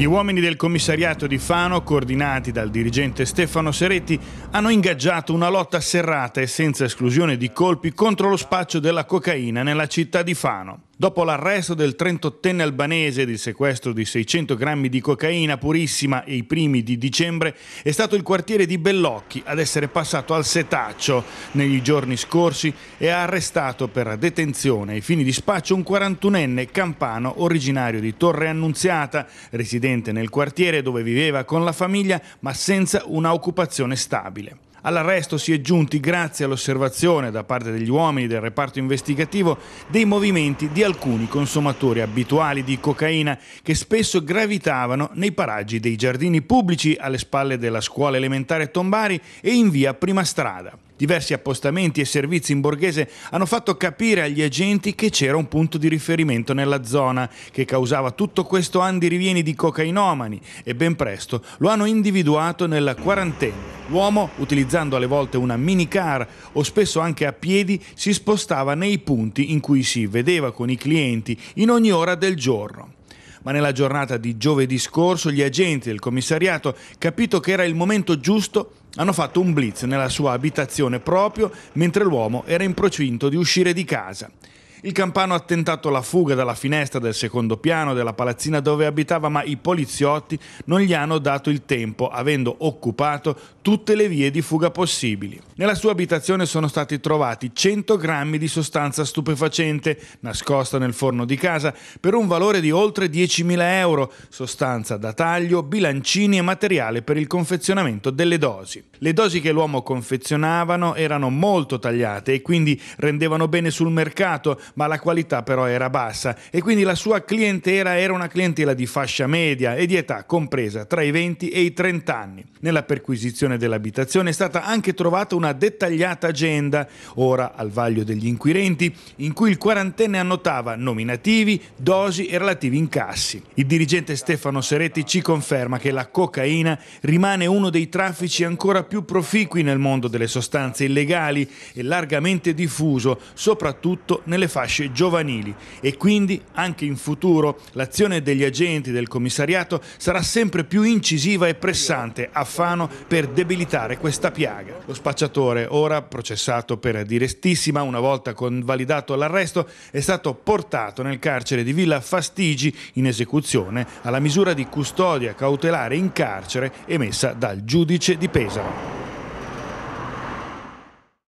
Gli uomini del commissariato di Fano, coordinati dal dirigente Stefano Seretti, hanno ingaggiato una lotta serrata e senza esclusione di colpi contro lo spaccio della cocaina nella città di Fano. Dopo l'arresto del 38enne albanese ed il sequestro di 600 grammi di cocaina purissima e i primi di dicembre, è stato il quartiere di Bellocchi ad essere passato al setaccio negli giorni scorsi e ha arrestato per detenzione ai fini di spaccio un 41enne campano originario di Torre Annunziata, residente nel quartiere dove viveva con la famiglia ma senza una occupazione stabile. All'arresto si è giunti grazie all'osservazione da parte degli uomini del reparto investigativo dei movimenti di alcuni consumatori abituali di cocaina che spesso gravitavano nei paraggi dei giardini pubblici alle spalle della scuola elementare Tombari e in via Prima Strada diversi appostamenti e servizi in borghese hanno fatto capire agli agenti che c'era un punto di riferimento nella zona che causava tutto questo andirivieni di cocainomani e ben presto lo hanno individuato nella quarantena. L'uomo, utilizzando alle volte una minicar o spesso anche a piedi, si spostava nei punti in cui si vedeva con i clienti in ogni ora del giorno ma nella giornata di giovedì scorso gli agenti del commissariato, capito che era il momento giusto, hanno fatto un blitz nella sua abitazione proprio mentre l'uomo era in procinto di uscire di casa. Il campano ha tentato la fuga dalla finestra del secondo piano della palazzina dove abitava, ma i poliziotti non gli hanno dato il tempo, avendo occupato tutte le vie di fuga possibili. Nella sua abitazione sono stati trovati 100 grammi di sostanza stupefacente, nascosta nel forno di casa, per un valore di oltre 10.000 euro, sostanza da taglio, bilancini e materiale per il confezionamento delle dosi. Le dosi che l'uomo confezionavano erano molto tagliate e quindi rendevano bene sul mercato, ma la qualità però era bassa e quindi la sua clientela era una clientela di fascia media e di età compresa tra i 20 e i 30 anni. Nella perquisizione dell'abitazione è stata anche trovata una dettagliata agenda, ora al vaglio degli inquirenti, in cui il quarantenne annotava nominativi, dosi e relativi incassi. Il dirigente Stefano Seretti ci conferma che la cocaina rimane uno dei traffici ancora più proficui nel mondo delle sostanze illegali e largamente diffuso, soprattutto nelle fasce fasce giovanili e quindi anche in futuro l'azione degli agenti del commissariato sarà sempre più incisiva e pressante a Fano per debilitare questa piaga. Lo spacciatore, ora processato per direstissima, una volta convalidato l'arresto, è stato portato nel carcere di Villa Fastigi in esecuzione alla misura di custodia cautelare in carcere emessa dal giudice di Pesaro.